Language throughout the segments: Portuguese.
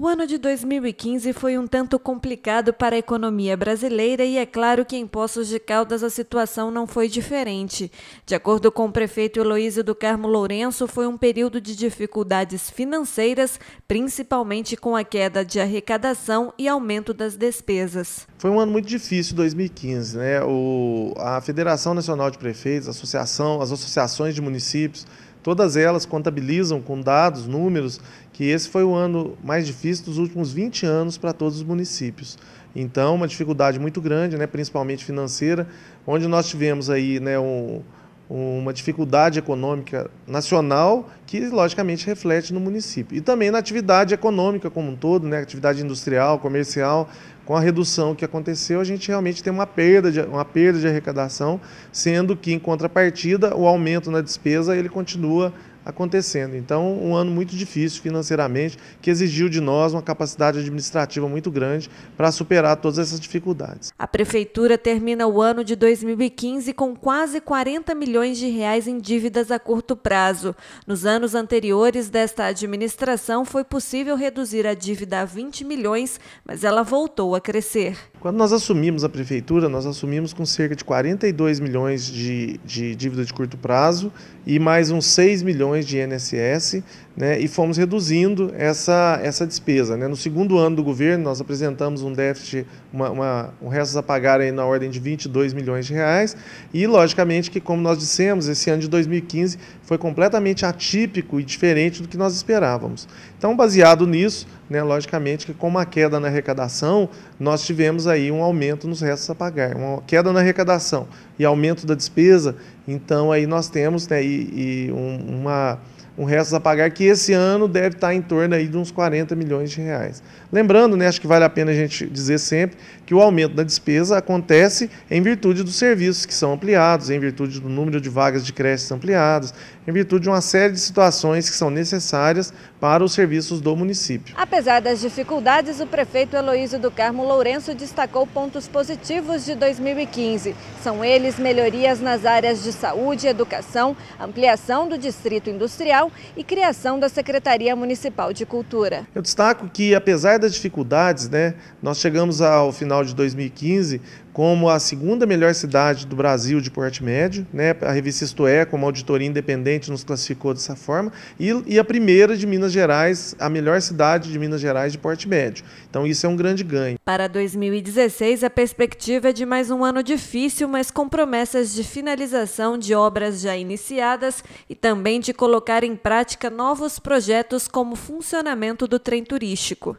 O ano de 2015 foi um tanto complicado para a economia brasileira e é claro que em Poços de Caldas a situação não foi diferente. De acordo com o prefeito Heloísio do Carmo Lourenço, foi um período de dificuldades financeiras, principalmente com a queda de arrecadação e aumento das despesas. Foi um ano muito difícil 2015, né? O, a Federação Nacional de Prefeitos, associação, as associações de municípios Todas elas contabilizam com dados, números, que esse foi o ano mais difícil dos últimos 20 anos para todos os municípios. Então, uma dificuldade muito grande, né, principalmente financeira, onde nós tivemos aí né, um, uma dificuldade econômica nacional que, logicamente, reflete no município. E também na atividade econômica como um todo, né? atividade industrial, comercial, com a redução que aconteceu, a gente realmente tem uma perda, de, uma perda de arrecadação, sendo que, em contrapartida, o aumento na despesa ele continua acontecendo. Então, um ano muito difícil financeiramente, que exigiu de nós uma capacidade administrativa muito grande para superar todas essas dificuldades. A prefeitura termina o ano de 2015 com quase 40 milhões de reais em dívidas a curto prazo. Nos anos anteriores desta administração foi possível reduzir a dívida a 20 milhões, mas ela voltou a crescer. Quando nós assumimos a prefeitura, nós assumimos com cerca de 42 milhões de, de dívida de curto prazo e mais uns 6 milhões de INSS né, e fomos reduzindo essa, essa despesa. Né? No segundo ano do governo, nós apresentamos um déficit, uma, uma, um restos a pagar aí na ordem de 22 milhões de reais e, logicamente, que como nós dissemos, esse ano de 2015 foi completamente atípico e diferente do que nós esperávamos. Então, baseado nisso, né, logicamente que com uma queda na arrecadação, nós tivemos aí um aumento nos restos a pagar, uma queda na arrecadação e aumento da despesa, então aí nós temos né, e, e um, uma um restos a pagar que esse ano deve estar em torno aí de uns 40 milhões de reais. Lembrando, né, acho que vale a pena a gente dizer sempre que o aumento da despesa acontece em virtude dos serviços que são ampliados, em virtude do número de vagas de creches ampliadas, em virtude de uma série de situações que são necessárias para os serviços do município. Apesar das dificuldades, o prefeito Heloísio do Carmo Lourenço destacou pontos positivos de 2015. São eles melhorias nas áreas de saúde, e educação, ampliação do distrito industrial e criação da Secretaria Municipal de Cultura. Eu destaco que, apesar das dificuldades, né, nós chegamos ao final de 2015 como a segunda melhor cidade do Brasil de porte médio. Né? A revista Isto É, como auditoria independente, nos classificou dessa forma. E, e a primeira de Minas Gerais, a melhor cidade de Minas Gerais de porte médio. Então, isso é um grande ganho. Para 2016, a perspectiva é de mais um ano difícil, mas com promessas de finalização de obras já iniciadas e também de colocar em prática novos projetos como funcionamento do trem turístico.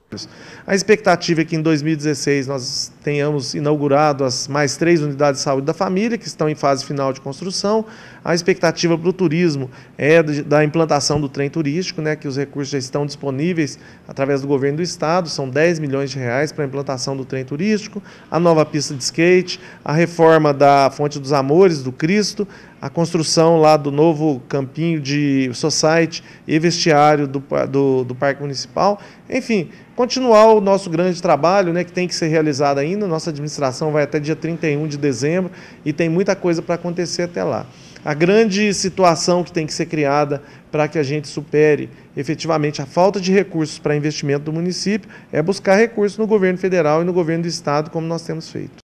A expectativa é que em 2016 nós tenhamos inaugurado as mais três unidades de saúde da família, que estão em fase final de construção. A expectativa para o turismo é da implantação do trem turístico, né, que os recursos já estão disponíveis através do governo do estado, são 10 milhões de reais para a implantação do trem turístico, a nova pista de skate, a reforma da Fonte dos Amores, do Cristo, a construção lá do novo campinho de society e vestiário do, do, do, Parque Municipal. Enfim, continuar o nosso grande trabalho, né, que tem que ser realizado ainda. Nossa administração vai até dia 31 de dezembro e tem muita coisa para acontecer até lá. A grande situação que tem que ser criada para que a gente supere efetivamente a falta de recursos para investimento do município é buscar recursos no governo federal e no governo do estado, como nós temos feito.